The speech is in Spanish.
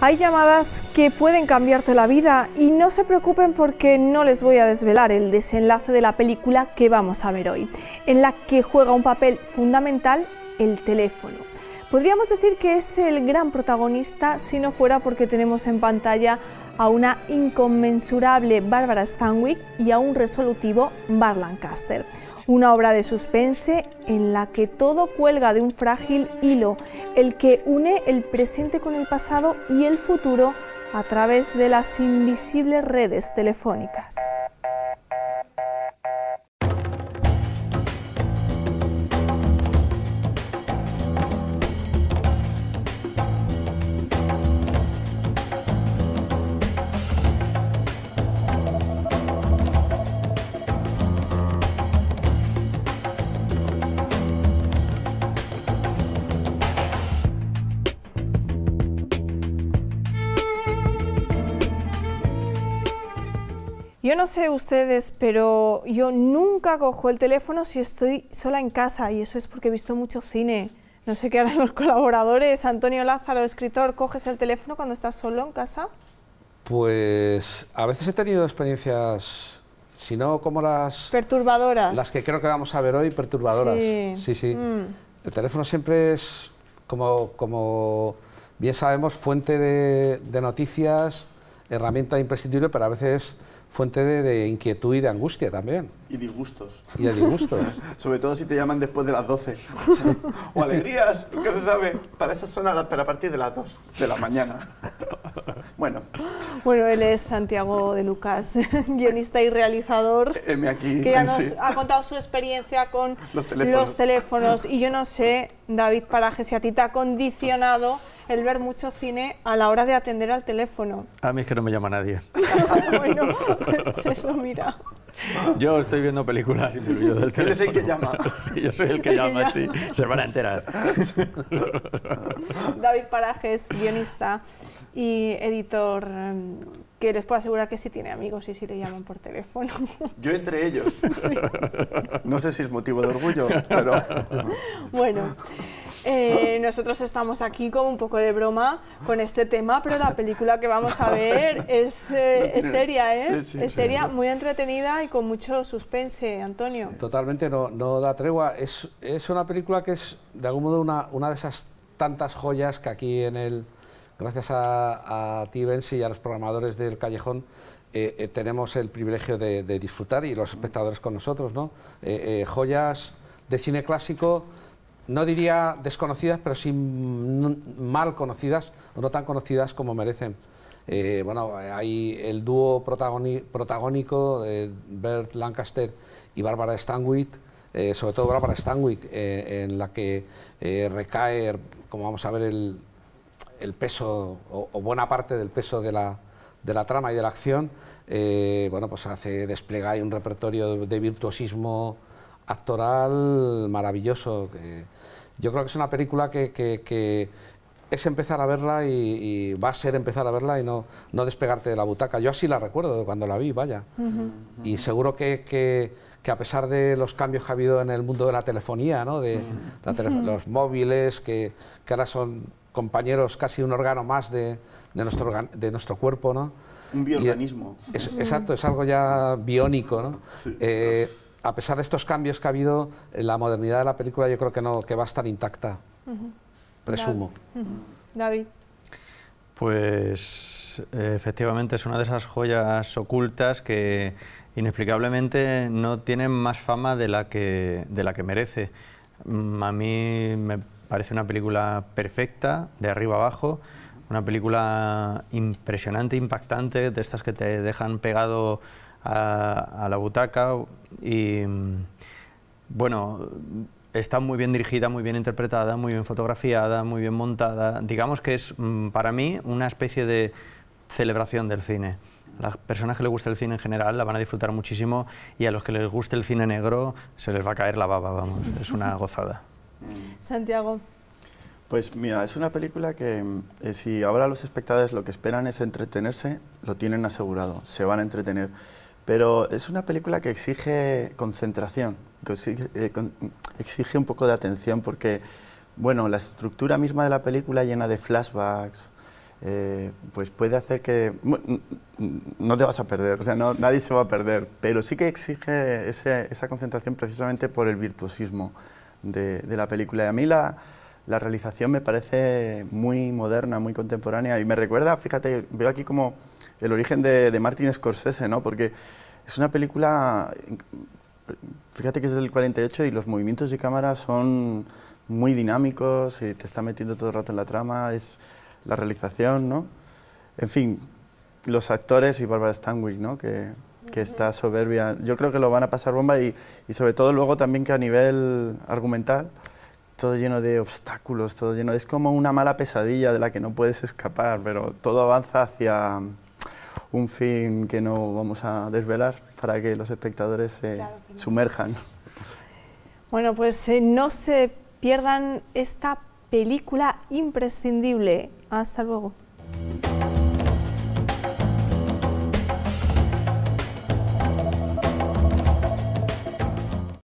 Hay llamadas que pueden cambiarte la vida y no se preocupen porque no les voy a desvelar el desenlace de la película que vamos a ver hoy, en la que juega un papel fundamental el teléfono. Podríamos decir que es el gran protagonista si no fuera porque tenemos en pantalla a una inconmensurable Bárbara Stanwyck y a un resolutivo Barlancaster. Una obra de suspense en la que todo cuelga de un frágil hilo, el que une el presente con el pasado y el futuro a través de las invisibles redes telefónicas. Yo no sé ustedes, pero yo nunca cojo el teléfono si estoy sola en casa y eso es porque he visto mucho cine. No sé qué harán los colaboradores. Antonio Lázaro, escritor, ¿coges el teléfono cuando estás solo en casa? Pues a veces he tenido experiencias, si no como las... Perturbadoras. Las que creo que vamos a ver hoy, perturbadoras. Sí, sí. Mm. El teléfono siempre es, como, como bien sabemos, fuente de noticias, herramienta imprescindible, pero a veces fuente de, inquietud y de angustia también. Y disgustos. Y de disgustos. Sobre todo si te llaman después de las 12. o alegrías, que se sabe. Para esas son a, para partir de las 2 de la mañana. bueno. Bueno, él es Santiago de Lucas, guionista y realizador. Aquí, que ya nos ha contado su experiencia con los teléfonos. Y yo no sé, David Parajes, si a ti te ha condicionado el ver mucho cine a la hora de atender al teléfono. A mí es que no me llama nadie. bueno, pues eso, mira. Yo estoy viendo películas y me olvido del teléfono. Eres el que llama. Sí, yo soy el que llama, sí. Se van a enterar. David Parajes, guionista y editor em, que les puedo asegurar que sí tiene amigos y sí le llaman por teléfono. Yo entre ellos. No sé si es motivo de orgullo, pero... Bueno, eh, nosotros estamos aquí como un poco de broma con este tema, pero la película que vamos a ver es, eh, seria, ¿eh? es seria, muy entretenida y con mucho suspense, Antonio. Totalmente, no, no da tregua. Es, es, una película que es, de algún modo, una, una de esas tantas joyas que aquí en el gracias a, a ti, Bensi, y a los programadores del Callejón, eh, eh, tenemos el privilegio de, disfrutar y los espectadores con nosotros, ¿no? Eh, joyas de cine clásico, no diría desconocidas, pero sí mal conocidas o no tan conocidas como merecen. bueno, hay el dúo protagónico, Bert Lancaster y Bárbara Stanwyck, sobre todo Bárbara Stanwyck, en la que recae, como vamos a ver, el, el peso o, buena parte del peso de la, de la trama y de la acción, eh, bueno, pues hace desplegar un repertorio de virtuosismo actoral maravilloso. Que yo creo que es una película que, es empezar a verla y, va a ser empezar a verla y no, no despegarte de la butaca. Yo así la recuerdo cuando la vi, vaya. Y seguro que, que, a pesar de los cambios que ha habido en el mundo de la telefonía, ¿no? de, los móviles, que, que ahora son compañeros casi un órgano más de, de, nuestro, de nuestro cuerpo, ¿no? Un biorganismo. exacto, es algo ya biónico, ¿no? Eh, a pesar de estos cambios que ha habido, la modernidad de la película yo creo que, no, que va a estar intacta, presumo. David. Pues eh, efectivamente es una de esas joyas ocultas que inexplicablemente no tienen más fama de la que, de la que merece. Mm, a mí me Parece una película perfecta, de arriba abajo, una película impresionante, impactante, de estas que te dejan pegado a, la butaca. Y bueno, está muy bien dirigida, muy bien interpretada, muy bien fotografiada, muy bien montada. Digamos que es mm, para mí una especie de celebración del cine. A las personas que les gusta el cine en general la van a disfrutar muchísimo y a los que les guste el cine negro se les va a caer la baba, vamos, es una gozada. Mm. Santiago. Pues mira, es una película que mm, eh, si ahora los espectadores lo que esperan es entretenerse, lo tienen asegurado, se van a entretener. Pero es una película que exige concentración, que exige, eh, mm, un poco de atención porque, bueno, la estructura misma de la película llena de flashbacks, eh, pues puede hacer que... No te vas a perder, o sea, nadie se va a perder, pero sí que exige esa concentración precisamente por el virtuosismo de, la película. Y a mí la, realización me parece muy moderna, muy contemporánea y me recuerda, fíjate, veo aquí como el origen de, de Martin Scorsese, ¿no? Porque es una película, fíjate que es del 48 y los movimientos de cámara son muy dinámicos y te está metiendo todo el rato en la trama, es la realización, ¿no? En fin, los actores y Barbara Stanwyck, ¿no? Que, que está soberbia. Yo creo que lo van a pasar bomba y, sobre todo luego también que a nivel argumental, todo lleno de obstáculos, todo lleno... Es como una mala pesadilla de la que no puedes escapar, pero todo avanza hacia un fin que no vamos a desvelar para que los espectadores se sumerjan. Bueno, pues eh, no se pierdan esta película imprescindible. Hasta luego.